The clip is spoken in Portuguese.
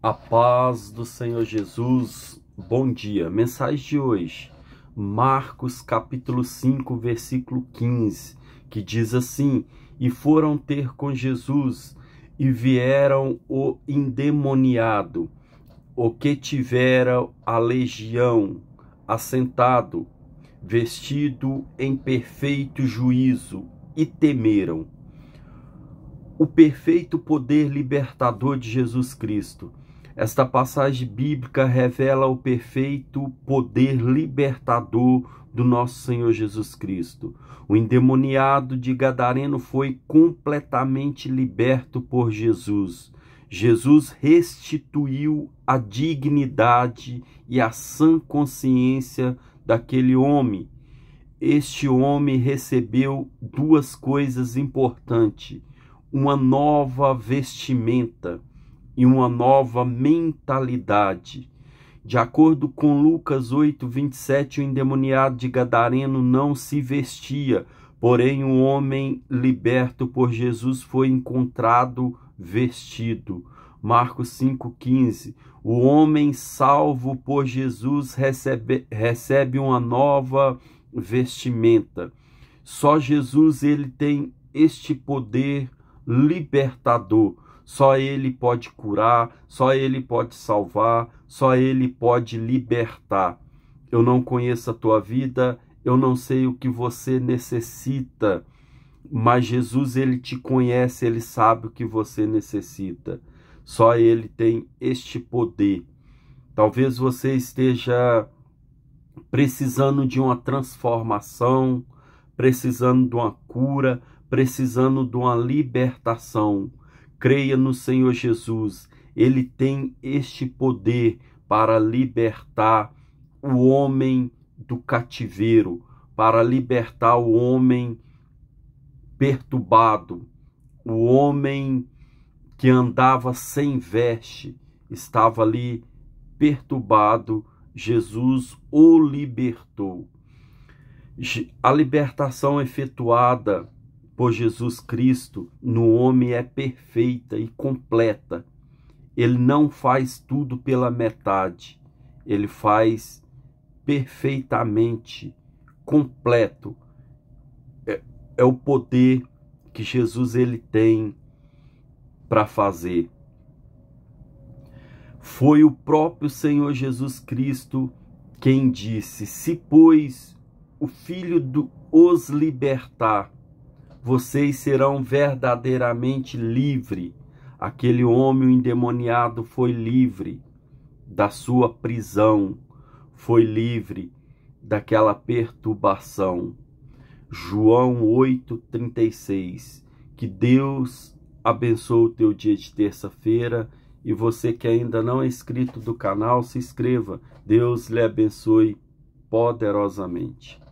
A paz do Senhor Jesus, bom dia. Mensagem de hoje, Marcos capítulo 5, versículo 15, que diz assim: E foram ter com Jesus e vieram o endemoniado, o que tivera a legião, assentado, vestido em perfeito juízo, e temeram. O perfeito poder libertador de Jesus Cristo esta passagem bíblica revela o perfeito poder libertador do nosso Senhor Jesus Cristo. O endemoniado de Gadareno foi completamente liberto por Jesus. Jesus restituiu a dignidade e a sã consciência daquele homem. Este homem recebeu duas coisas importantes: uma nova vestimenta e uma nova mentalidade. De acordo com Lucas 8, 27, o endemoniado de Gadareno não se vestia, porém o homem liberto por Jesus foi encontrado vestido. Marcos 5,15 O homem salvo por Jesus recebe, recebe uma nova vestimenta. Só Jesus ele tem este poder libertador só Ele pode curar, só Ele pode salvar, só Ele pode libertar. Eu não conheço a tua vida, eu não sei o que você necessita, mas Jesus, Ele te conhece, Ele sabe o que você necessita. Só Ele tem este poder. Talvez você esteja precisando de uma transformação, precisando de uma cura, precisando de uma libertação. Creia no Senhor Jesus, ele tem este poder para libertar o homem do cativeiro, para libertar o homem perturbado, o homem que andava sem veste, estava ali perturbado, Jesus o libertou. A libertação efetuada por Jesus Cristo no homem é perfeita e completa. Ele não faz tudo pela metade, ele faz perfeitamente, completo. É, é o poder que Jesus ele tem para fazer. Foi o próprio Senhor Jesus Cristo quem disse: Se, pois, o Filho do, os libertar, vocês serão verdadeiramente livre. Aquele homem endemoniado foi livre da sua prisão, foi livre daquela perturbação. João 8:36. Que Deus abençoe o teu dia de terça-feira e você que ainda não é inscrito do canal, se inscreva. Deus lhe abençoe poderosamente.